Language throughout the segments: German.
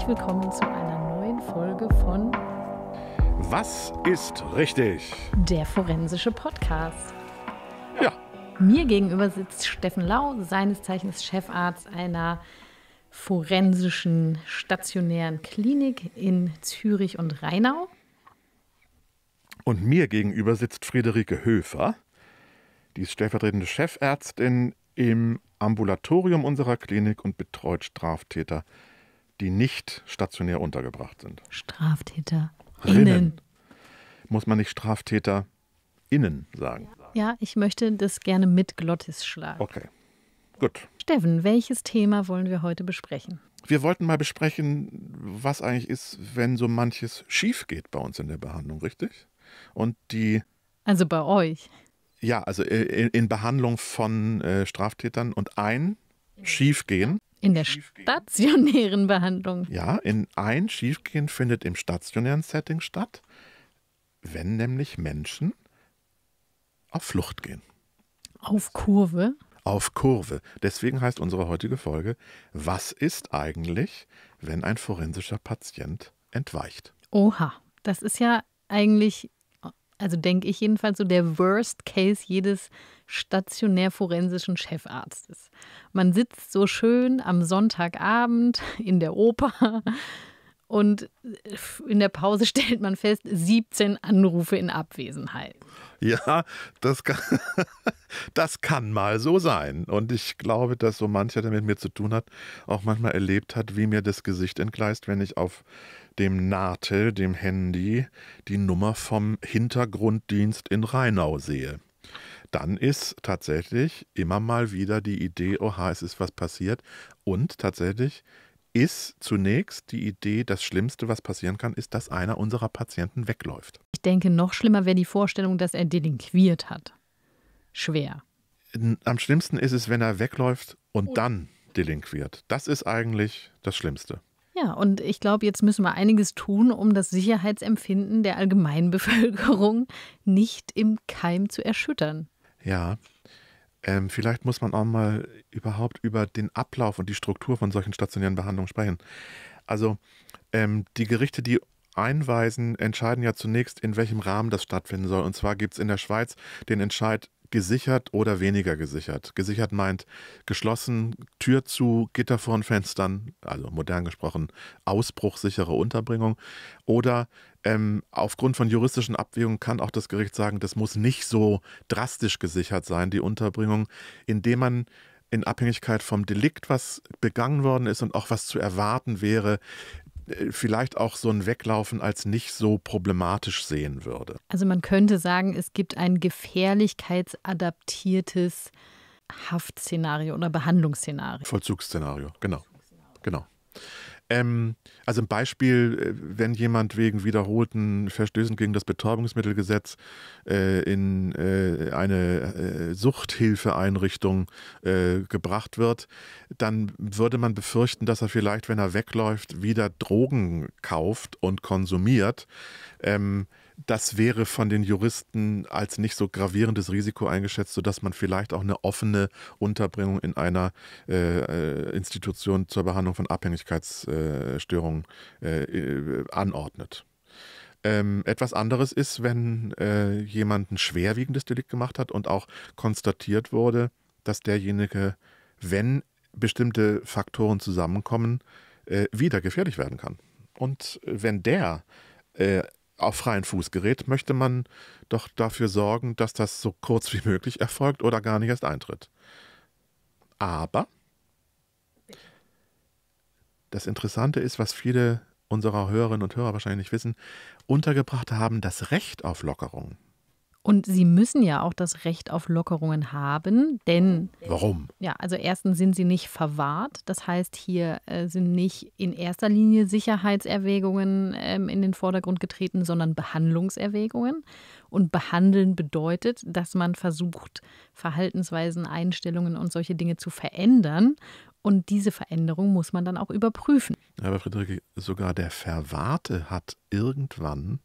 herzlich willkommen zu einer neuen Folge von Was ist richtig? Der forensische Podcast. Ja. Mir gegenüber sitzt Steffen Lau, seines Zeichens Chefarzt einer forensischen stationären Klinik in Zürich und Rheinau. Und mir gegenüber sitzt Friederike Höfer, die ist stellvertretende Chefärztin im Ambulatorium unserer Klinik und betreut Straftäter die nicht stationär untergebracht sind. Straftäter. Innen. Muss man nicht Straftäter innen sagen? Ja, ich möchte das gerne mit Glottis schlagen. Okay. Gut. Steffen, welches Thema wollen wir heute besprechen? Wir wollten mal besprechen, was eigentlich ist, wenn so manches schief geht bei uns in der Behandlung, richtig? Und die. Also bei euch. Ja, also in Behandlung von äh, Straftätern und ein Schiefgehen in der stationären Behandlung. Ja, in ein Schiefgehen findet im stationären Setting statt, wenn nämlich Menschen auf Flucht gehen. Auf Kurve? Auf Kurve. Deswegen heißt unsere heutige Folge, was ist eigentlich, wenn ein forensischer Patient entweicht? Oha, das ist ja eigentlich also denke ich jedenfalls, so der Worst Case jedes stationär forensischen Chefarztes. Man sitzt so schön am Sonntagabend in der Oper und äh, in der Pause stellt man fest, 17 Anrufe in Abwesenheit. Ja, das kann, das kann mal so sein. Und ich glaube, dass so mancher, der mit mir zu tun hat, auch manchmal erlebt hat, wie mir das Gesicht entgleist, wenn ich auf dem Nahtel, dem Handy, die Nummer vom Hintergrunddienst in Rheinau sehe dann ist tatsächlich immer mal wieder die Idee, oha, es ist was passiert. Und tatsächlich ist zunächst die Idee, das Schlimmste, was passieren kann, ist, dass einer unserer Patienten wegläuft. Ich denke, noch schlimmer wäre die Vorstellung, dass er delinquiert hat. Schwer. Am schlimmsten ist es, wenn er wegläuft und oh. dann delinquiert. Das ist eigentlich das Schlimmste. Ja, und ich glaube, jetzt müssen wir einiges tun, um das Sicherheitsempfinden der Allgemeinbevölkerung nicht im Keim zu erschüttern. Ja, ähm, vielleicht muss man auch mal überhaupt über den Ablauf und die Struktur von solchen stationären Behandlungen sprechen. Also ähm, die Gerichte, die einweisen, entscheiden ja zunächst, in welchem Rahmen das stattfinden soll. Und zwar gibt es in der Schweiz den Entscheid gesichert oder weniger gesichert. Gesichert meint geschlossen, Tür zu, Gitter vor den Fenstern, also modern gesprochen ausbruchsichere Unterbringung. Oder ähm, aufgrund von juristischen Abwägungen kann auch das Gericht sagen, das muss nicht so drastisch gesichert sein, die Unterbringung, indem man in Abhängigkeit vom Delikt, was begangen worden ist und auch was zu erwarten wäre, vielleicht auch so ein Weglaufen als nicht so problematisch sehen würde. Also man könnte sagen, es gibt ein gefährlichkeitsadaptiertes Haftszenario oder Behandlungsszenario. Vollzugsszenario, genau. Genau. Ähm, also ein Beispiel, äh, wenn jemand wegen wiederholten Verstößen gegen das Betäubungsmittelgesetz äh, in äh, eine äh, Suchthilfeeinrichtung äh, gebracht wird, dann würde man befürchten, dass er vielleicht, wenn er wegläuft, wieder Drogen kauft und konsumiert. Ähm, das wäre von den Juristen als nicht so gravierendes Risiko eingeschätzt, sodass man vielleicht auch eine offene Unterbringung in einer äh, äh Institution zur Behandlung von Abhängigkeitsstörungen äh, äh, anordnet. Ähm, etwas anderes ist, wenn äh, jemand ein schwerwiegendes Delikt gemacht hat und auch konstatiert wurde, dass derjenige, wenn bestimmte Faktoren zusammenkommen, äh, wieder gefährlich werden kann. Und wenn der auf freien Fuß gerät, möchte man doch dafür sorgen, dass das so kurz wie möglich erfolgt oder gar nicht erst eintritt. Aber das Interessante ist, was viele unserer Hörerinnen und Hörer wahrscheinlich nicht wissen, untergebracht haben das Recht auf Lockerung. Und sie müssen ja auch das Recht auf Lockerungen haben, denn. Warum? Ja, also erstens sind sie nicht verwahrt. Das heißt, hier äh, sind nicht in erster Linie Sicherheitserwägungen ähm, in den Vordergrund getreten, sondern Behandlungserwägungen. Und behandeln bedeutet, dass man versucht, Verhaltensweisen, Einstellungen und solche Dinge zu verändern. Und diese Veränderung muss man dann auch überprüfen. Aber Friederike, sogar der Verwahrte hat irgendwann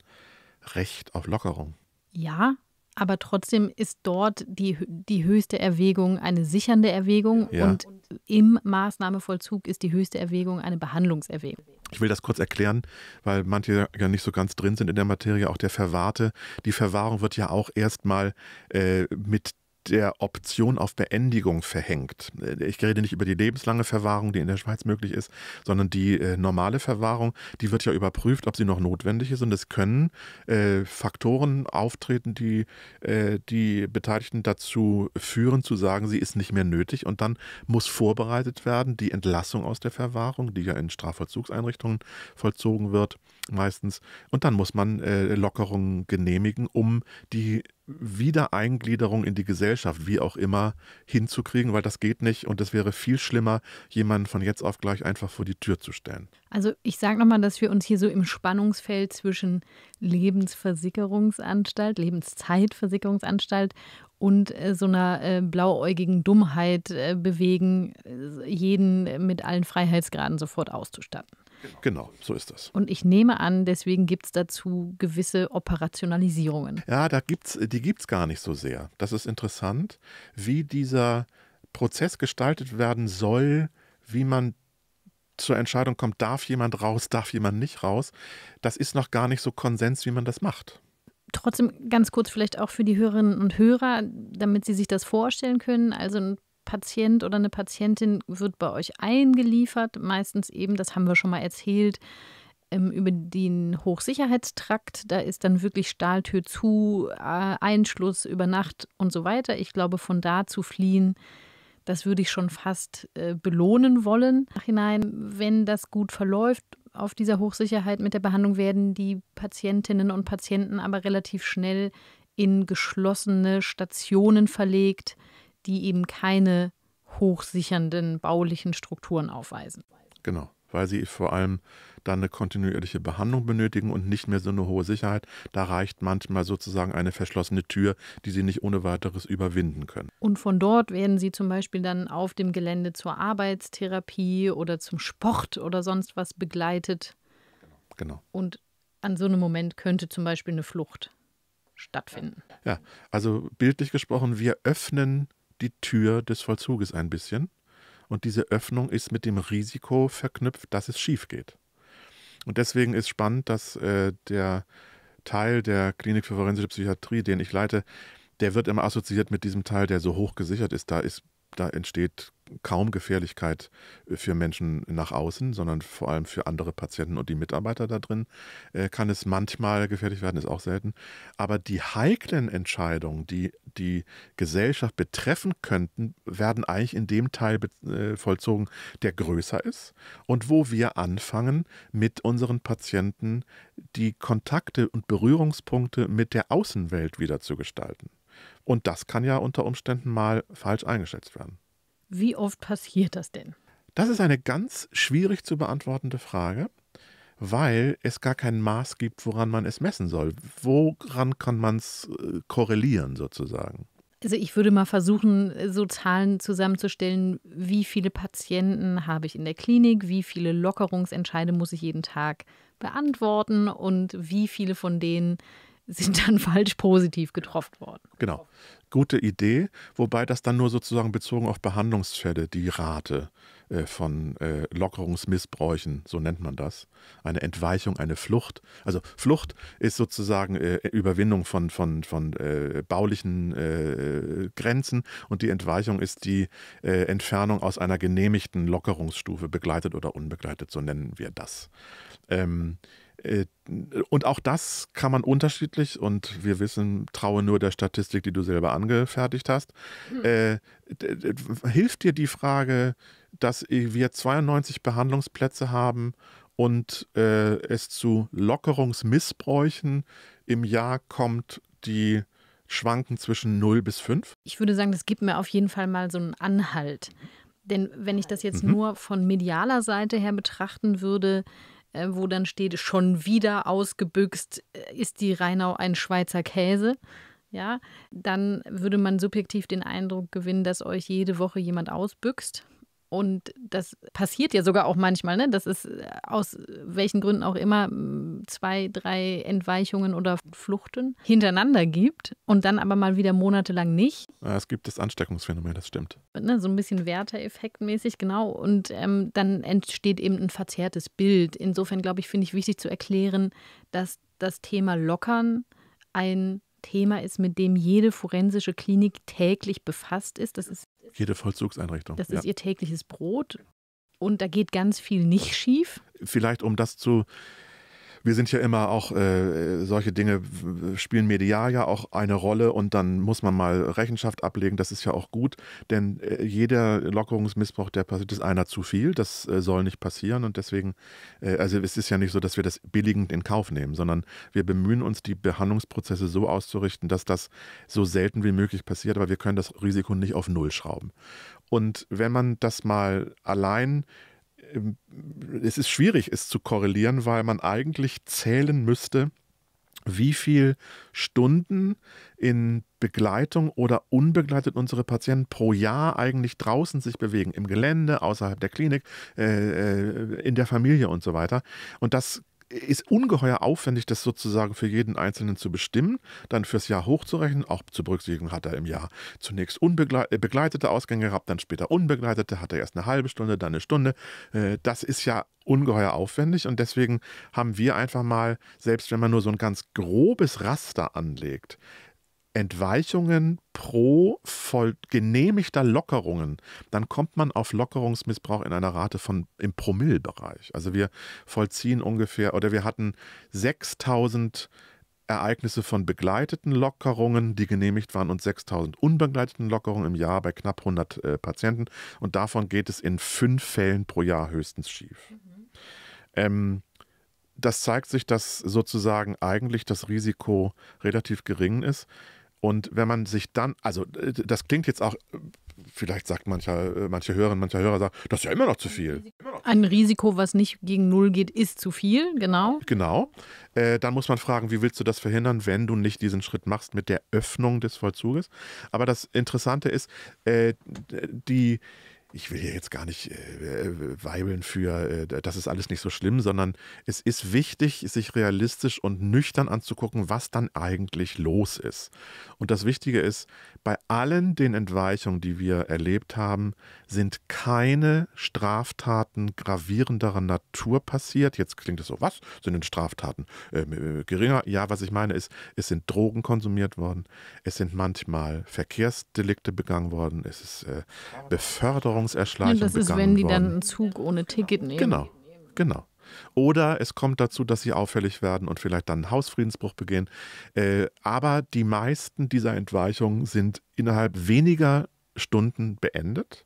Recht auf Lockerung. Ja, aber trotzdem ist dort die, die höchste Erwägung eine sichernde Erwägung ja. und im Maßnahmevollzug ist die höchste Erwägung eine Behandlungserwägung. Ich will das kurz erklären, weil manche ja nicht so ganz drin sind in der Materie, auch der Verwahrte. Die Verwahrung wird ja auch erstmal äh, mit der Option auf Beendigung verhängt. Äh, ich rede nicht über die lebenslange Verwahrung, die in der Schweiz möglich ist, sondern die äh, normale Verwahrung, die wird ja überprüft, ob sie noch notwendig ist. Und es können äh, Faktoren auftreten, die äh, die Beteiligten dazu führen, zu sagen, sie ist nicht mehr nötig. Und dann muss vorbereitet werden, die Entlassung aus der Verwahrung, die ja in Strafvollzugseinrichtungen vollzogen wird meistens. Und dann muss man äh, Lockerungen genehmigen, um die Wiedereingliederung in die Gesellschaft, wie auch immer, hinzukriegen, weil das geht nicht und es wäre viel schlimmer, jemanden von jetzt auf gleich einfach vor die Tür zu stellen. Also ich sage nochmal, dass wir uns hier so im Spannungsfeld zwischen Lebensversicherungsanstalt, Lebenszeitversicherungsanstalt und äh, so einer äh, blauäugigen Dummheit äh, bewegen, äh, jeden mit allen Freiheitsgraden sofort auszustatten. Genau. genau. so ist das. Und ich nehme an, deswegen gibt es dazu gewisse Operationalisierungen. Ja, da gibt's, die gibt es gar nicht so sehr. Das ist interessant, wie dieser Prozess gestaltet werden soll, wie man zur Entscheidung kommt, darf jemand raus, darf jemand nicht raus. Das ist noch gar nicht so Konsens, wie man das macht trotzdem ganz kurz vielleicht auch für die Hörerinnen und Hörer, damit sie sich das vorstellen können. Also ein Patient oder eine Patientin wird bei euch eingeliefert. Meistens eben, das haben wir schon mal erzählt, ähm, über den Hochsicherheitstrakt. Da ist dann wirklich Stahltür zu, äh, Einschluss über Nacht und so weiter. Ich glaube, von da zu fliehen, das würde ich schon fast äh, belohnen wollen. Nachhinein, wenn das gut verläuft, auf dieser Hochsicherheit mit der Behandlung werden die Patientinnen und Patienten aber relativ schnell in geschlossene Stationen verlegt die eben keine hochsichernden baulichen Strukturen aufweisen. Genau, weil sie vor allem dann eine kontinuierliche Behandlung benötigen und nicht mehr so eine hohe Sicherheit. Da reicht manchmal sozusagen eine verschlossene Tür, die sie nicht ohne weiteres überwinden können. Und von dort werden sie zum Beispiel dann auf dem Gelände zur Arbeitstherapie oder zum Sport oder sonst was begleitet. Genau. Und an so einem Moment könnte zum Beispiel eine Flucht stattfinden. Ja, also bildlich gesprochen, wir öffnen die Tür des Vollzuges ein bisschen. Und diese Öffnung ist mit dem Risiko verknüpft, dass es schief geht. Und deswegen ist spannend, dass äh, der Teil der Klinik für forensische Psychiatrie, den ich leite, der wird immer assoziiert mit diesem Teil, der so hoch gesichert ist. Da, ist, da entsteht kaum Gefährlichkeit äh, für Menschen nach außen, sondern vor allem für andere Patienten und die Mitarbeiter da drin äh, kann es manchmal gefährlich werden, ist auch selten. Aber die heiklen Entscheidungen, die die Gesellschaft betreffen könnten, werden eigentlich in dem Teil äh, vollzogen, der größer ist und wo wir anfangen, mit unseren Patienten die Kontakte und Berührungspunkte mit der Außenwelt wieder zu gestalten. Und das kann ja unter Umständen mal falsch eingeschätzt werden. Wie oft passiert das denn? Das ist eine ganz schwierig zu beantwortende Frage, weil es gar kein Maß gibt, woran man es messen soll. Woran kann man es äh, korrelieren sozusagen? Also ich würde mal versuchen, so Zahlen zusammenzustellen, wie viele Patienten habe ich in der Klinik, wie viele Lockerungsentscheide muss ich jeden Tag beantworten und wie viele von denen sind dann falsch positiv getroffen worden. Genau gute Idee, wobei das dann nur sozusagen bezogen auf Behandlungsfälle die Rate äh, von äh, Lockerungsmissbräuchen, so nennt man das, eine Entweichung, eine Flucht. Also Flucht ist sozusagen äh, Überwindung von, von, von äh, baulichen äh, Grenzen und die Entweichung ist die Entfernung aus einer genehmigten Lockerungsstufe, begleitet oder unbegleitet, so nennen wir das. Ähm, äh, und auch das kann man unterschiedlich und wir wissen, traue nur der Statistik, die du selber angefertigt hast. Hm. Äh, hilft dir die Frage, dass wir 92 Behandlungsplätze haben und äh, es zu Lockerungsmissbräuchen im Jahr kommt, die schwanken zwischen 0 bis 5? Ich würde sagen, das gibt mir auf jeden Fall mal so einen Anhalt. Denn wenn ich das jetzt mhm. nur von medialer Seite her betrachten würde, äh, wo dann steht, schon wieder ausgebüxt äh, ist die Rheinau ein Schweizer Käse. Ja, dann würde man subjektiv den Eindruck gewinnen, dass euch jede Woche jemand ausbüxt. Und das passiert ja sogar auch manchmal, ne? dass es äh, aus welchen Gründen auch immer zwei, drei Entweichungen oder Fluchten hintereinander gibt und dann aber mal wieder monatelang nicht. Es gibt das Ansteckungsphänomen, das stimmt. Ne? So ein bisschen Werter-Effekt-mäßig, genau. Und ähm, dann entsteht eben ein verzerrtes Bild. Insofern, glaube ich, finde ich wichtig zu erklären, dass das Thema Lockern ein Thema ist, mit dem jede forensische Klinik täglich befasst ist. Das ist jede Vollzugseinrichtung. Das ja. ist ihr tägliches Brot. Und da geht ganz viel nicht schief. Vielleicht um das zu wir sind ja immer auch, äh, solche Dinge spielen medial ja auch eine Rolle und dann muss man mal Rechenschaft ablegen. Das ist ja auch gut, denn äh, jeder Lockerungsmissbrauch, der passiert, ist einer zu viel. Das äh, soll nicht passieren und deswegen, äh, also es ist ja nicht so, dass wir das billigend in Kauf nehmen, sondern wir bemühen uns, die Behandlungsprozesse so auszurichten, dass das so selten wie möglich passiert, aber wir können das Risiko nicht auf Null schrauben. Und wenn man das mal allein es ist schwierig, es zu korrelieren, weil man eigentlich zählen müsste, wie viele Stunden in Begleitung oder unbegleitet unsere Patienten pro Jahr eigentlich draußen sich bewegen, im Gelände, außerhalb der Klinik, äh, äh in der Familie und so weiter. Und das ist ungeheuer aufwendig, das sozusagen für jeden Einzelnen zu bestimmen, dann fürs Jahr hochzurechnen, auch zu berücksichtigen, hat er im Jahr zunächst äh, begleitete Ausgänge gehabt, dann später unbegleitete, hat er erst eine halbe Stunde, dann eine Stunde. Äh, das ist ja ungeheuer aufwendig und deswegen haben wir einfach mal, selbst wenn man nur so ein ganz grobes Raster anlegt, Entweichungen pro voll genehmigter Lockerungen, dann kommt man auf Lockerungsmissbrauch in einer Rate von im Promillbereich. Also wir vollziehen ungefähr, oder wir hatten 6000 Ereignisse von begleiteten Lockerungen, die genehmigt waren, und 6000 unbegleiteten Lockerungen im Jahr bei knapp 100 äh, Patienten. Und davon geht es in fünf Fällen pro Jahr höchstens schief. Mhm. Ähm, das zeigt sich, dass sozusagen eigentlich das Risiko relativ gering ist. Und wenn man sich dann, also äh, das klingt jetzt auch, vielleicht sagt mancher, äh, manche Hörerinnen, mancher Hörer sagt, das ist ja immer noch zu viel. Ein Risiko, was nicht gegen Null geht, ist zu viel, genau. Genau. Äh, dann muss man fragen, wie willst du das verhindern, wenn du nicht diesen Schritt machst mit der Öffnung des Vollzuges? Aber das Interessante ist, äh, die ich will hier jetzt gar nicht äh, äh weibeln für, äh, das ist alles nicht so schlimm, sondern es ist wichtig, sich realistisch und nüchtern anzugucken, was dann eigentlich los ist. Und das Wichtige ist, bei allen den Entweichungen, die wir erlebt haben, sind keine Straftaten gravierenderer Natur passiert. Jetzt klingt es so, was sind denn Straftaten ähm, äh, geringer? Ja, was ich meine ist, es sind Drogen konsumiert worden, es sind manchmal Verkehrsdelikte begangen worden, es ist äh, Beförderung erschleichen. ja, Das ist, wenn die worden. dann einen Zug ohne Ticket nehmen. Genau, genau. Oder es kommt dazu, dass sie auffällig werden und vielleicht dann einen Hausfriedensbruch begehen. Äh, aber die meisten dieser Entweichungen sind innerhalb weniger Stunden beendet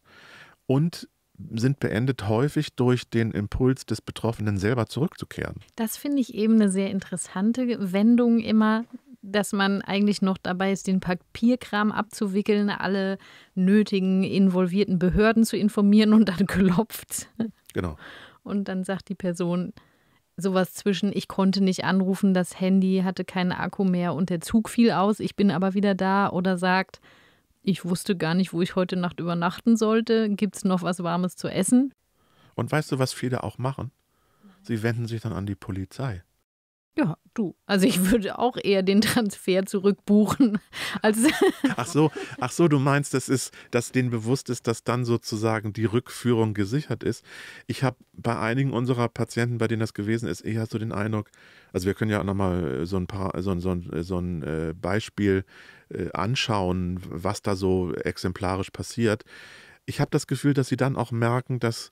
und sind beendet häufig durch den Impuls des Betroffenen selber zurückzukehren. Das finde ich eben eine sehr interessante Wendung immer dass man eigentlich noch dabei ist, den Papierkram abzuwickeln, alle nötigen involvierten Behörden zu informieren und dann klopft. Genau. Und dann sagt die Person sowas zwischen, ich konnte nicht anrufen, das Handy hatte keinen Akku mehr und der Zug fiel aus, ich bin aber wieder da oder sagt, ich wusste gar nicht, wo ich heute Nacht übernachten sollte, gibt es noch was Warmes zu essen? Und weißt du, was viele auch machen? Sie wenden sich dann an die Polizei. Ja, du. Also ich würde auch eher den Transfer zurückbuchen. Als ach so, ach so, du meinst, das ist, dass denen bewusst ist, dass dann sozusagen die Rückführung gesichert ist. Ich habe bei einigen unserer Patienten, bei denen das gewesen ist, eher so den Eindruck, also wir können ja auch nochmal so ein paar, so, so, so ein äh, Beispiel äh, anschauen, was da so exemplarisch passiert. Ich habe das Gefühl, dass sie dann auch merken, dass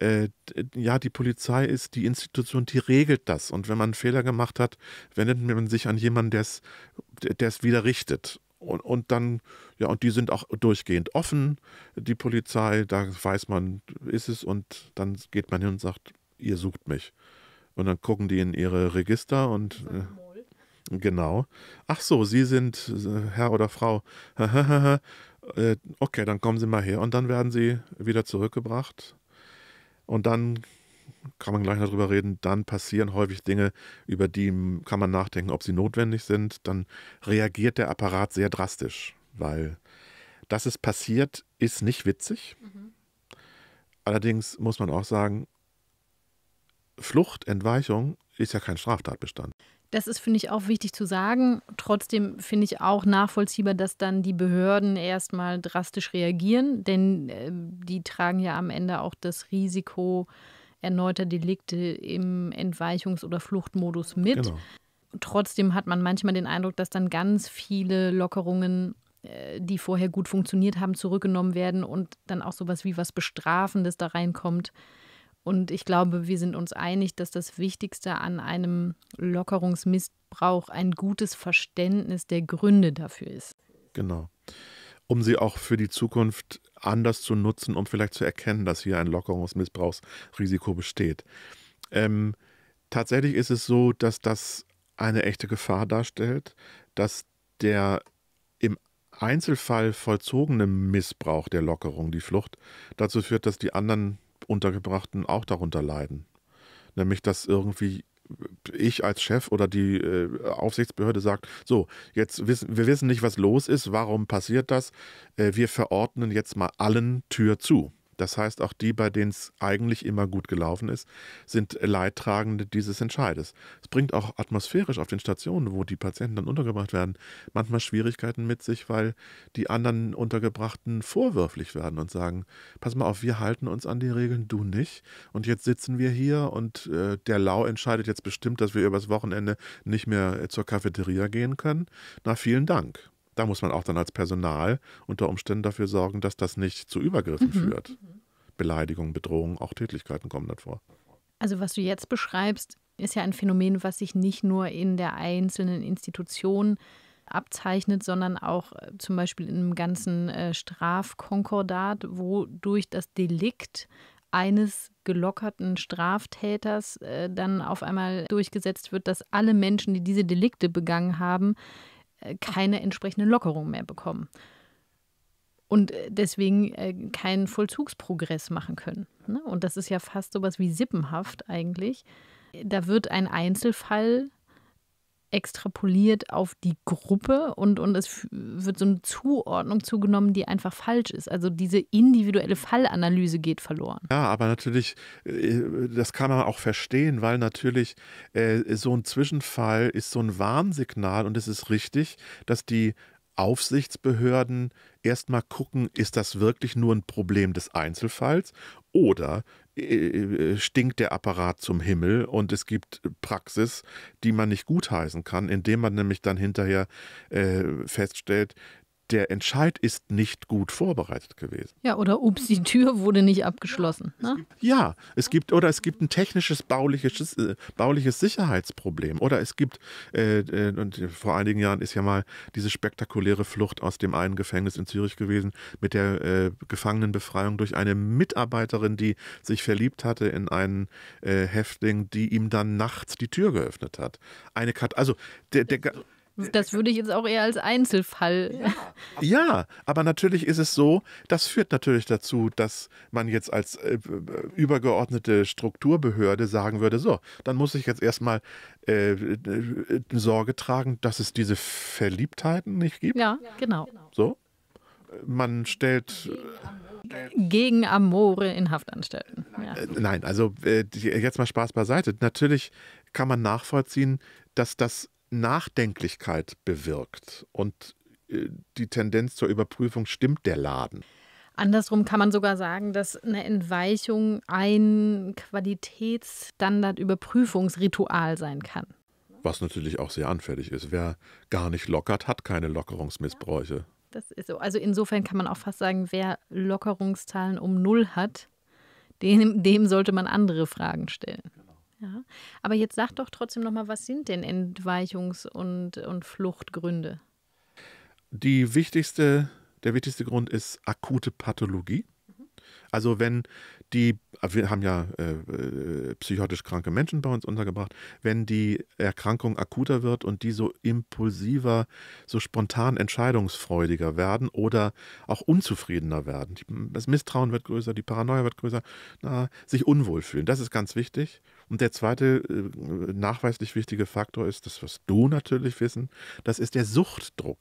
äh, ja, die Polizei ist die Institution, die regelt das. Und wenn man einen Fehler gemacht hat, wendet man sich an jemanden, der es wieder richtet. Und, und dann, ja, und die sind auch durchgehend offen, die Polizei, da weiß man, ist es, und dann geht man hin und sagt, ihr sucht mich. Und dann gucken die in ihre Register und. Äh, genau. Ach so, Sie sind äh, Herr oder Frau. Äh, okay, dann kommen Sie mal her und dann werden Sie wieder zurückgebracht und dann kann man gleich darüber reden, dann passieren häufig Dinge, über die kann man nachdenken, ob sie notwendig sind. Dann reagiert der Apparat sehr drastisch, weil dass es passiert, ist nicht witzig. Mhm. Allerdings muss man auch sagen, Flucht, Entweichung ist ja kein Straftatbestand. Das ist, finde ich, auch wichtig zu sagen. Trotzdem finde ich auch nachvollziehbar, dass dann die Behörden erstmal drastisch reagieren, denn äh, die tragen ja am Ende auch das Risiko erneuter Delikte im Entweichungs- oder Fluchtmodus mit. Genau. Trotzdem hat man manchmal den Eindruck, dass dann ganz viele Lockerungen äh, die vorher gut funktioniert haben, zurückgenommen werden und dann auch sowas wie was Bestrafendes da reinkommt, und ich glaube, wir sind uns einig, dass das Wichtigste an einem Lockerungsmissbrauch ein gutes Verständnis der Gründe dafür ist. Genau. Um sie auch für die Zukunft anders zu nutzen, um vielleicht zu erkennen, dass hier ein Lockerungsmissbrauchsrisiko besteht. Ähm, tatsächlich ist es so, dass das eine echte Gefahr darstellt, dass der im Einzelfall vollzogene Missbrauch der Lockerung, die Flucht, dazu führt, dass die anderen Untergebrachten auch darunter leiden. Nämlich, dass irgendwie ich als Chef oder die äh, Aufsichtsbehörde sagt, so, jetzt wissen wir wissen nicht, was los ist, warum passiert das, äh, wir verordnen jetzt mal allen Tür zu. Das heißt, auch die, bei denen es eigentlich immer gut gelaufen ist, sind Leidtragende dieses Entscheides. Es bringt auch atmosphärisch auf den Stationen, wo die Patienten dann untergebracht werden, manchmal Schwierigkeiten mit sich, weil die anderen Untergebrachten vorwürflich werden und sagen, pass mal auf, wir halten uns an die Regeln, du nicht. Und jetzt sitzen wir hier und äh, der Lau entscheidet jetzt bestimmt, dass wir übers Wochenende nicht mehr äh, zur Cafeteria gehen können. Na, vielen Dank. Da muss man auch dann als Personal unter Umständen dafür sorgen, dass das nicht zu Übergriffen mhm. führt. Beleidigungen, Bedrohungen, auch Tätigkeiten kommen dort vor. Also was du jetzt beschreibst, ist ja ein Phänomen, was sich nicht nur in der einzelnen Institution abzeichnet, sondern auch äh, zum Beispiel in einem ganzen äh, Strafkonkordat, wodurch das Delikt eines gelockerten Straftäters äh, dann auf einmal durchgesetzt wird, dass alle Menschen, die diese Delikte begangen haben, äh, keine entsprechenden Lockerungen mehr bekommen und äh, deswegen äh, keinen Vollzugsprogress machen können. Ne? Und das ist ja fast sowas wie sippenhaft eigentlich. Da wird ein Einzelfall extrapoliert auf die Gruppe und, und es wird so eine Zuordnung zugenommen, die einfach falsch ist. Also diese individuelle Fallanalyse geht verloren. Ja, aber natürlich, äh, das kann man auch verstehen, weil natürlich äh, so ein Zwischenfall ist so ein Warnsignal und es ist richtig, dass die Aufsichtsbehörden erstmal gucken, ist das wirklich nur ein Problem des Einzelfalls oder äh, äh, stinkt der Apparat zum Himmel und es gibt Praxis, die man nicht gutheißen kann, indem man nämlich dann hinterher äh, feststellt, der Entscheid ist nicht gut vorbereitet gewesen. Ja, oder ups, die Tür wurde nicht abgeschlossen. Ne? Es gibt, ja, es gibt oder es gibt ein technisches bauliches, äh, bauliches Sicherheitsproblem oder es gibt äh, äh, und vor einigen Jahren ist ja mal diese spektakuläre Flucht aus dem einen Gefängnis in Zürich gewesen mit der äh, Gefangenenbefreiung durch eine Mitarbeiterin, die sich verliebt hatte in einen äh, Häftling, die ihm dann nachts die Tür geöffnet hat. Eine Kat also der, der das würde ich jetzt auch eher als Einzelfall. Ja. ja. aber natürlich ist es so, das führt natürlich dazu, dass man jetzt als äh, übergeordnete Strukturbehörde sagen würde, so, dann muss ich jetzt erstmal äh, äh, Sorge tragen, dass es diese Verliebtheiten nicht gibt. Ja, genau. So. Man stellt äh, gegen Amore in Haftanstalten. Ja. Äh, nein, also äh, jetzt mal Spaß beiseite. Natürlich kann man nachvollziehen, dass das Nachdenklichkeit bewirkt und äh, die Tendenz zur Überprüfung, stimmt der Laden? Andersrum kann man sogar sagen, dass eine Entweichung ein Qualitätsstandard-Überprüfungsritual sein kann. Was natürlich auch sehr anfällig ist. Wer gar nicht lockert, hat keine Lockerungsmissbräuche. Das ist so. Also insofern kann man auch fast sagen, wer Lockerungszahlen um null hat, dem, dem sollte man andere Fragen stellen. Ja, aber jetzt sag doch trotzdem nochmal, was sind denn Entweichungs- und, und Fluchtgründe? Die wichtigste, der wichtigste Grund ist akute Pathologie. Also wenn die, äh, wir haben ja äh, äh, psychotisch kranke Menschen bei uns untergebracht, wenn die Erkrankung akuter wird und die so impulsiver, so spontan entscheidungsfreudiger werden oder auch unzufriedener werden, das Misstrauen wird größer, die Paranoia wird größer, na, sich unwohl fühlen, das ist ganz wichtig. Und der zweite äh, nachweislich wichtige Faktor ist, das was du natürlich wissen, das ist der Suchtdruck.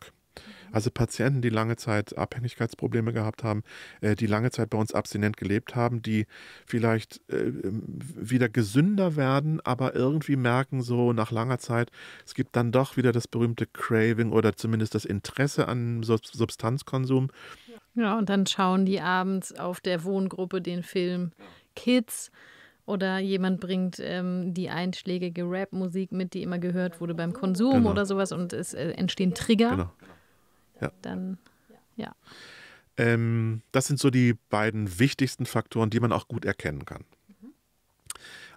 Also Patienten, die lange Zeit Abhängigkeitsprobleme gehabt haben, äh, die lange Zeit bei uns abstinent gelebt haben, die vielleicht äh, ähm, wieder gesünder werden, aber irgendwie merken so nach langer Zeit, es gibt dann doch wieder das berühmte Craving oder zumindest das Interesse an Substanzkonsum. Ja, und dann schauen die abends auf der Wohngruppe den Film Kids oder jemand bringt ähm, die einschlägige Rap-Musik mit, die immer gehört wurde beim Konsum genau. oder sowas und es äh, entstehen Trigger. Genau ja. dann ja. Ähm, das sind so die beiden wichtigsten Faktoren, die man auch gut erkennen kann. Mhm.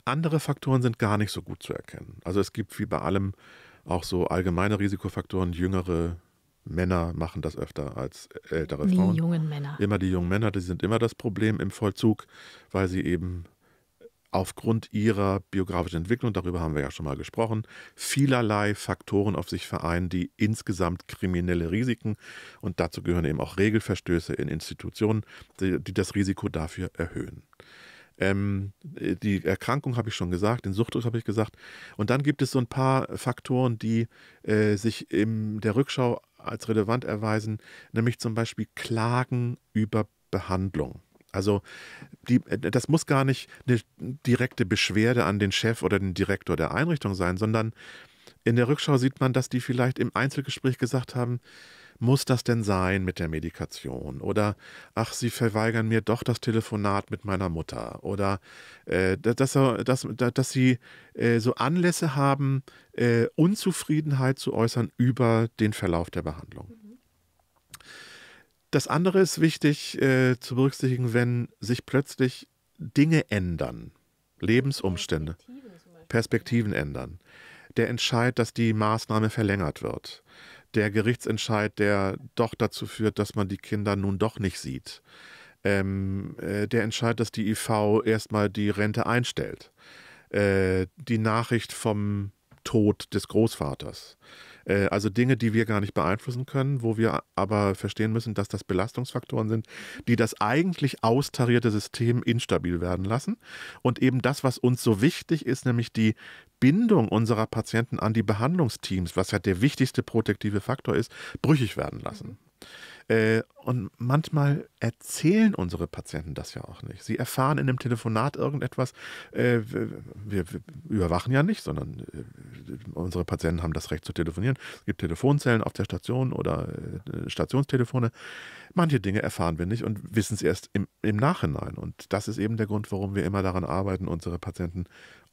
Andere Faktoren sind gar nicht so gut zu erkennen. Also es gibt wie bei allem auch so allgemeine Risikofaktoren. Jüngere Männer machen das öfter als ältere die Frauen. Die jungen Männer. Immer die jungen Männer, die sind immer das Problem im Vollzug, weil sie eben aufgrund ihrer biografischen Entwicklung, darüber haben wir ja schon mal gesprochen, vielerlei Faktoren auf sich vereinen, die insgesamt kriminelle Risiken und dazu gehören eben auch Regelverstöße in Institutionen, die, die das Risiko dafür erhöhen. Ähm, die Erkrankung habe ich schon gesagt, den Suchtdruck habe ich gesagt. Und dann gibt es so ein paar Faktoren, die äh, sich in der Rückschau als relevant erweisen, nämlich zum Beispiel Klagen über Behandlung. Also die, äh, das muss gar nicht eine direkte Beschwerde an den Chef oder den Direktor der Einrichtung sein, sondern in der Rückschau sieht man, dass die vielleicht im Einzelgespräch gesagt haben, muss das denn sein mit der Medikation? Oder ach, sie verweigern mir doch das Telefonat mit meiner Mutter. Oder äh, dass, dass, dass sie äh, so Anlässe haben, äh, Unzufriedenheit zu äußern über den Verlauf der Behandlung. Das andere ist wichtig äh, zu berücksichtigen, wenn sich plötzlich Dinge ändern, Lebensumstände, Perspektiven, Perspektiven ändern. Der Entscheid, dass die Maßnahme verlängert wird. Der Gerichtsentscheid, der doch dazu führt, dass man die Kinder nun doch nicht sieht. Ähm, äh, der Entscheid, dass die IV erstmal die Rente einstellt. Äh, die Nachricht vom Tod des Großvaters. Äh, also Dinge, die wir gar nicht beeinflussen können, wo wir aber verstehen müssen, dass das Belastungsfaktoren sind, die das eigentlich austarierte System instabil werden lassen. Und eben das, was uns so wichtig ist, nämlich die Bindung unserer Patienten an die Behandlungsteams, was ja der wichtigste protektive Faktor ist, brüchig werden lassen. Mhm. Äh, und manchmal erzählen unsere Patienten das ja auch nicht. Sie erfahren in einem Telefonat irgendetwas. Äh, wir, wir, überwachen ja nicht, sondern äh, unsere Patienten haben das Recht zu telefonieren. Es gibt Telefonzellen auf der Station oder äh, Stationstelefone. Manche Dinge erfahren wir nicht und wissen es erst im, im Nachhinein. Und das ist eben der Grund, warum wir immer daran arbeiten, unsere Patienten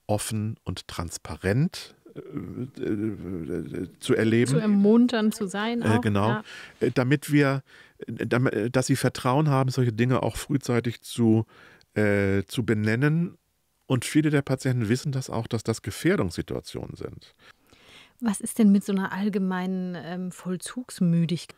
offen und transparent äh, zu erleben. Zu ermuntern zu sein. Äh, auch, genau. Ja. Äh, damit wir, damit, dass sie Vertrauen haben, solche Dinge auch frühzeitig zu, äh, zu benennen. Und viele der Patienten wissen das auch, dass das Gefährdungssituationen sind. Was ist denn mit so einer allgemeinen ähm, Vollzugsmüdigkeit?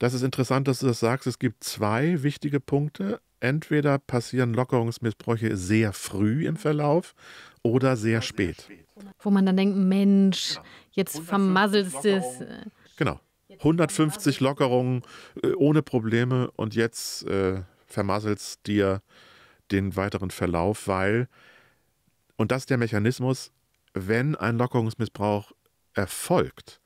Das ist interessant, dass du das sagst. Es gibt zwei wichtige Punkte. Entweder passieren Lockerungsmissbräuche sehr früh im Verlauf oder sehr spät wo man dann denkt, Mensch, genau. jetzt vermasselst du es. Genau. 150 Lockerungen äh, ohne Probleme und jetzt äh, vermasselst dir den weiteren Verlauf, weil, und das ist der Mechanismus, wenn ein Lockerungsmissbrauch erfolgt,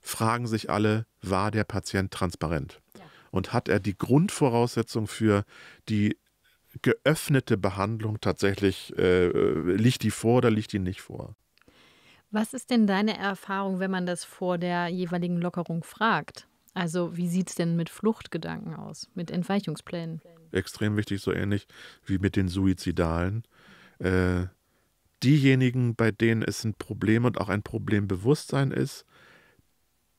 fragen sich alle, war der Patient transparent? Ja. Und hat er die Grundvoraussetzung für die geöffnete Behandlung tatsächlich, äh, äh liegt die vor oder liegt die nicht vor? Was ist denn deine Erfahrung, wenn man das vor der jeweiligen Lockerung fragt? Also wie sieht es denn mit Fluchtgedanken aus, mit Entweichungsplänen? Extrem wichtig, so ähnlich wie mit den Suizidalen. Äh, diejenigen, bei denen es ein Problem und auch ein Problembewusstsein ist,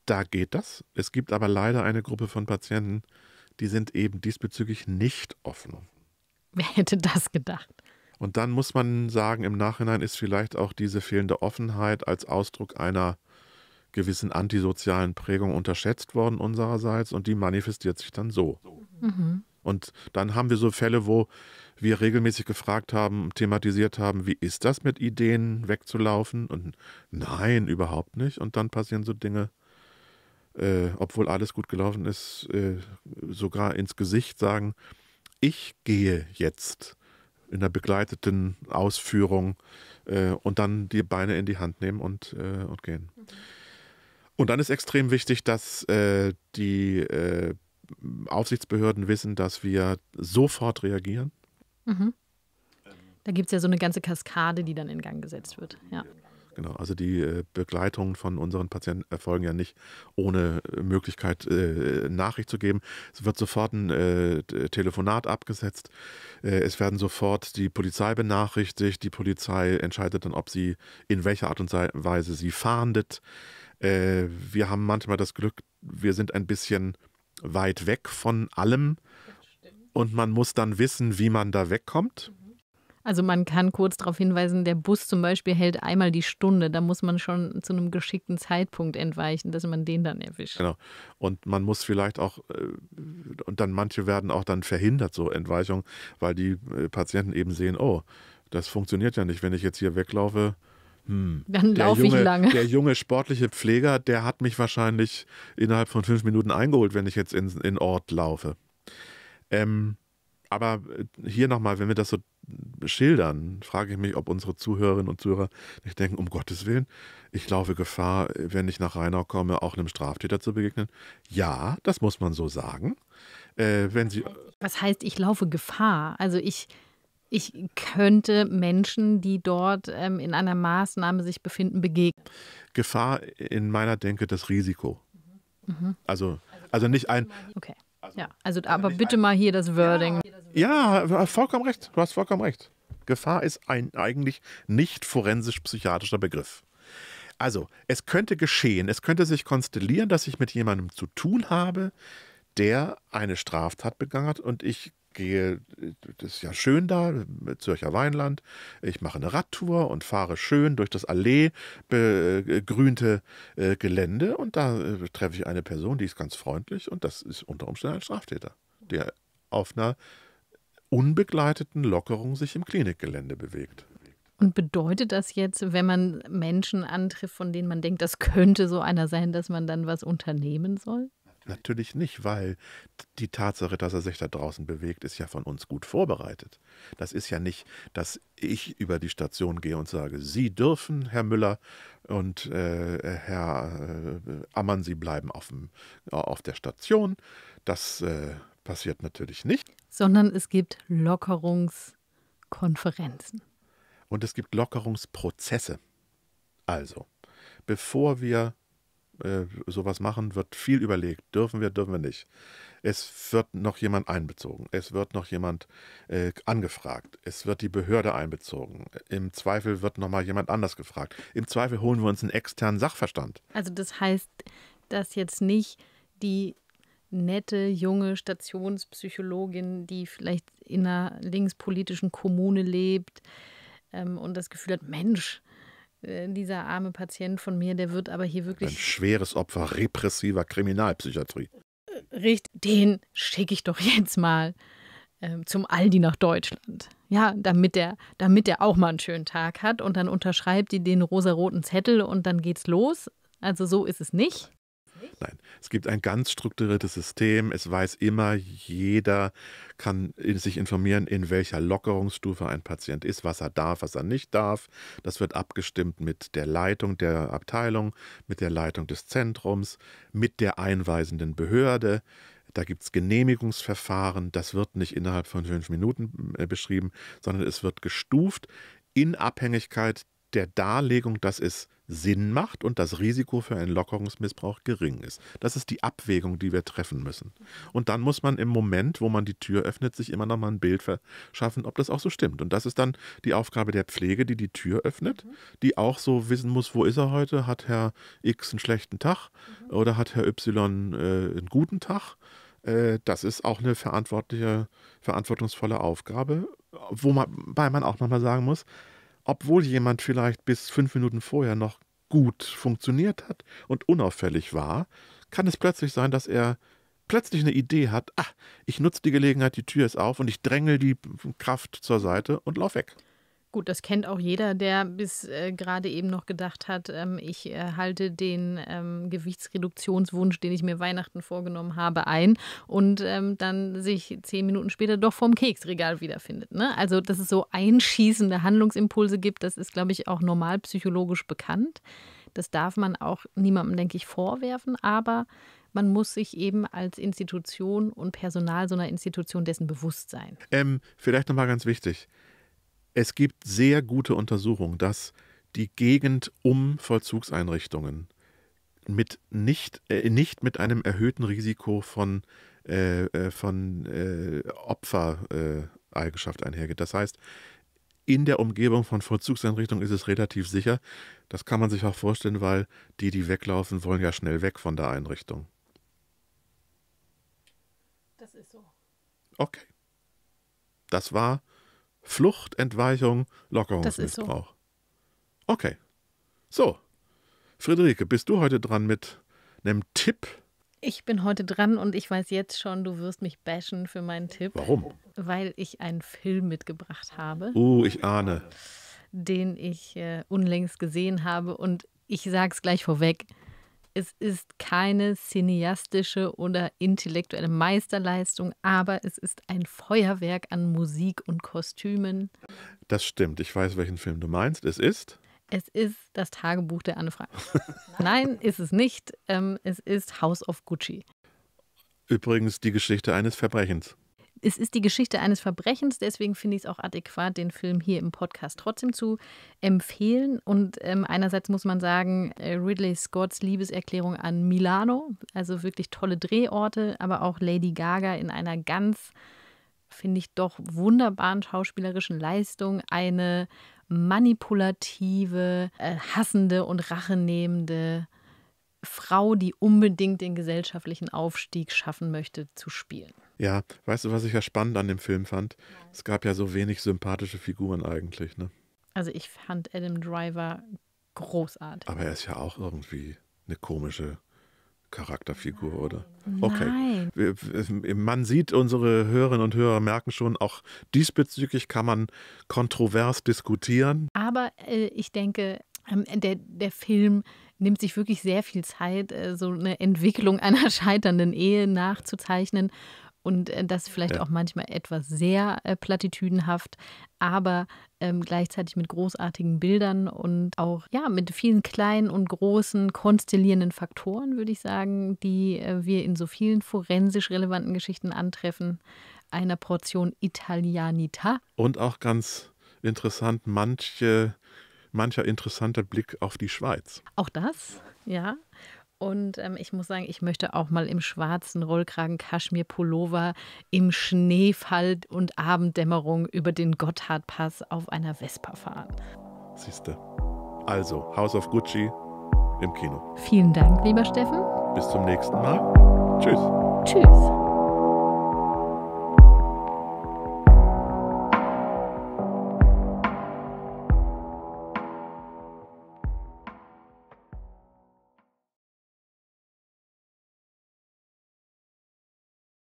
da geht das. Es gibt aber leider eine Gruppe von Patienten, die sind eben diesbezüglich nicht offen. Wer hätte das gedacht? Und dann muss man sagen, im Nachhinein ist vielleicht auch diese fehlende Offenheit als Ausdruck einer gewissen antisozialen Prägung unterschätzt worden unsererseits und die manifestiert sich dann so. Mhm. Und dann haben wir so Fälle, wo wir regelmäßig gefragt haben, thematisiert haben, wie ist das mit Ideen wegzulaufen? Und nein, überhaupt nicht. Und dann passieren so Dinge, äh, obwohl alles gut gelaufen ist, äh, sogar ins Gesicht sagen, ich gehe jetzt in der begleiteten Ausführung äh, und dann die Beine in die Hand nehmen und, äh, und gehen. Und dann ist extrem wichtig, dass äh, die äh, Aufsichtsbehörden wissen, dass wir sofort reagieren. Mhm. Da gibt es ja so eine ganze Kaskade, die dann in Gang gesetzt wird. Ja. Genau, also die äh, Begleitungen von unseren Patienten erfolgen ja nicht ohne äh, Möglichkeit, äh, Nachricht zu geben. Es wird sofort ein äh, Telefonat abgesetzt. es werden sofort die Polizei benachrichtigt. Die Polizei entscheidet dann, ob sie in welcher Art und Weise sie fahndet. wir haben manchmal das Glück, wir sind ein bisschen weit weg von allem. Und man muss dann wissen, wie man da wegkommt. Also man kann kurz darauf hinweisen, der Bus zum Beispiel hält einmal die Stunde. Da muss man schon zu einem geschickten Zeitpunkt entweichen, dass man den dann erwischt. Genau. Und man muss vielleicht auch, äh, und dann manche werden auch dann verhindert, so Entweichung, weil die äh, Patienten eben sehen, oh, das funktioniert ja nicht, wenn ich jetzt hier weglaufe. Hm. Dann laufe ich lange. Der junge sportliche Pfleger, der hat mich wahrscheinlich innerhalb von fünf Minuten eingeholt, wenn ich jetzt in, in Ort laufe. Ähm, aber äh, hier nochmal, wenn wir das so schildern, frage ich mich, ob unsere Zuhörerinnen und Zuhörer nicht denken, um Gottes Willen, ich laufe Gefahr, wenn ich nach Rheinau komme, auch einem Straftäter zu begegnen. Ja, das muss man so sagen. Äh, wenn Sie Was heißt, ich laufe Gefahr? Also ich, ich könnte Menschen, die dort ähm, in einer Maßnahme sich befinden, begegnen. Gefahr in meiner Denke das Risiko. Mhm. mhm. Also, also nicht ein. Okay. Also, ja, also aber bitte mal hier das Wording. Ja, vollkommen recht. Du hast vollkommen recht. Gefahr ist ein eigentlich nicht forensisch-psychiatrischer Begriff. Also, es könnte geschehen, es könnte sich konstellieren, dass ich mit jemandem zu tun habe, der eine Straftat begangen hat und ich gehe, das ist ja schön da, Zürcher Weinland. Ich mache eine Radtour und fahre schön durch das Allee begrünte äh, äh, Gelände und da äh, treffe ich eine Person, die ist ganz freundlich und das ist unter Umständen ein Straftäter, der auf einer unbegleiteten Lockerung sich im Klinikgelände bewegt. Und bedeutet das jetzt, wenn man Menschen antrifft, von denen man denkt, das könnte so einer sein, dass man dann was unternehmen soll? Natürlich nicht, weil die Tatsache, dass er sich da draußen bewegt, ist ja von uns gut vorbereitet. Das ist ja nicht, dass ich über die Station gehe und sage, Sie dürfen, Herr Müller und äh, Herr äh, Ammann, Sie bleiben auf, dem, auf der Station. Das äh, passiert natürlich nicht. Sondern es gibt Lockerungskonferenzen. Und es gibt Lockerungsprozesse. Also, bevor wir äh, sowas machen, wird viel überlegt. Dürfen wir, dürfen wir nicht. Es wird noch jemand einbezogen. Es wird noch jemand äh, angefragt. Es wird die Behörde einbezogen. Im Zweifel wird noch mal jemand anders gefragt. Im Zweifel holen wir uns einen externen Sachverstand. Also das heißt, dass jetzt nicht die nette junge Stationspsychologin, die vielleicht in einer linkspolitischen Kommune lebt ähm, und das Gefühl hat, Mensch, äh, dieser arme Patient von mir, der wird aber hier wirklich. Ein schweres Opfer repressiver Kriminalpsychiatrie. Äh, Richtig, den schicke ich doch jetzt mal äh, zum Aldi nach Deutschland. Ja, damit der, damit der auch mal einen schönen Tag hat und dann unterschreibt die den rosaroten Zettel und dann geht's los. Also so ist es nicht. Nein, es gibt ein ganz strukturiertes System. Es weiß immer, jeder kann sich informieren, in welcher Lockerungsstufe ein Patient ist, was er darf, was er nicht darf. Das wird abgestimmt mit der Leitung der Abteilung, mit der Leitung des Zentrums, mit der einweisenden Behörde. Da gibt es Genehmigungsverfahren, das wird nicht innerhalb von fünf Minuten äh, beschrieben, sondern es wird gestuft in Abhängigkeit der Darlegung, dass es Sinn macht und das Risiko für einen Lockerungsmissbrauch gering ist. Das ist die Abwägung, die wir treffen müssen. Und dann muss man im Moment, wo man die Tür öffnet, sich immer noch mal ein Bild verschaffen, ob das auch so stimmt. Und das ist dann die Aufgabe der Pflege, die die Tür öffnet, die auch so wissen muss, wo ist er heute? Hat Herr X einen schlechten Tag oder hat Herr Y äh, einen guten Tag? Äh, das ist auch eine verantwortliche, verantwortungsvolle Aufgabe, wobei man auch manchmal sagen muss, obwohl jemand vielleicht bis fünf Minuten vorher noch gut funktioniert hat und unauffällig war, kann es plötzlich sein, dass er plötzlich eine Idee hat, ah, ich nutze die Gelegenheit, die Tür ist auf und ich dränge die Kraft zur Seite und lauf weg. Gut, das kennt auch jeder, der bis äh, gerade eben noch gedacht hat, ähm, ich äh, halte den ähm, Gewichtsreduktionswunsch, den ich mir Weihnachten vorgenommen habe, ein und ähm, dann sich zehn Minuten später doch vorm Keksregal wiederfindet. Ne? Also, dass es so einschießende Handlungsimpulse gibt, das ist, glaube ich, auch normal psychologisch bekannt. Das darf man auch niemandem, denke ich, vorwerfen, aber man muss sich eben als Institution und Personal so einer Institution dessen bewusst sein. Ähm, vielleicht nochmal ganz wichtig. Es gibt sehr gute Untersuchungen, dass die Gegend um Vollzugseinrichtungen mit nicht, äh, nicht mit einem erhöhten Risiko von, äh, äh von äh, Opfereigenschaft äh, einhergeht. Das heißt, in der Umgebung von Vollzugseinrichtungen ist es relativ sicher. Das kann man sich auch vorstellen, weil die, die weglaufen, wollen ja schnell weg von der Einrichtung. Das ist so. Okay. Das war Flucht, Entweichung, Lockerungsmissbrauch. So. Okay. So. Friederike, bist du heute dran mit einem Tipp? Ich bin heute dran und ich weiß jetzt schon, du wirst mich bashen für meinen Tipp. Warum? Weil ich einen Film mitgebracht habe. Oh, uh, ich ahne. Den ich äh, unlängst gesehen habe und ich sage es gleich vorweg, es ist keine cineastische oder intellektuelle Meisterleistung, aber es ist ein Feuerwerk an Musik und Kostümen. Das stimmt. Ich weiß, welchen Film du meinst. Es ist. Es ist das Tagebuch der Anne Frank. Nein, ist es nicht. Ähm, es ist House of Gucci. Übrigens die Geschichte eines Verbrechens. Es ist die Geschichte eines Verbrechens, deswegen finde ich es auch adäquat, den Film hier im Podcast trotzdem zu empfehlen. Und ähm, einerseits muss man sagen, äh, Ridley Scotts Liebeserklärung an Milano, also wirklich tolle Drehorte, aber auch Lady Gaga in einer ganz, finde ich, doch wunderbaren schauspielerischen Leistung, eine manipulative, äh, hassende und rachenehmende Frau, die unbedingt den gesellschaftlichen Aufstieg schaffen möchte, zu spielen. Ja, weißt du, was ich ja spannend an dem Film fand? Es gab ja so wenig sympathische Figuren eigentlich, ne? Also ich fand Adam Driver großartig. Aber er ist ja auch irgendwie eine komische Charakterfigur, Nein. oder? Okay. Nein. Man sieht, unsere Hörerinnen und Hörer merken schon, auch diesbezüglich kann man kontrovers diskutieren. Aber äh, ich denke, ähm, der, der Film nimmt sich wirklich sehr viel Zeit, äh, so eine Entwicklung einer scheiternden Ehe nachzuzeichnen und äh, das vielleicht ja. auch manchmal etwas sehr äh, platitüdenhaft, aber ähm, gleichzeitig mit großartigen Bildern und auch ja mit vielen kleinen und großen konstellierenden Faktoren, würde ich sagen, die äh, wir in so vielen forensisch relevanten Geschichten antreffen, einer Portion Italianita. Und auch ganz interessant, manche, mancher interessanter Blick auf die Schweiz. Auch das, ja. Und ähm, ich muss sagen, ich möchte auch mal im schwarzen Rollkragen Kaschmir-Pullover im Schneefall und Abenddämmerung über den Gotthardpass auf einer Vespa fahren. Siehste. Also, House of Gucci im Kino. Vielen Dank, lieber Steffen. Bis zum nächsten Mal. Tschüss. Tschüss.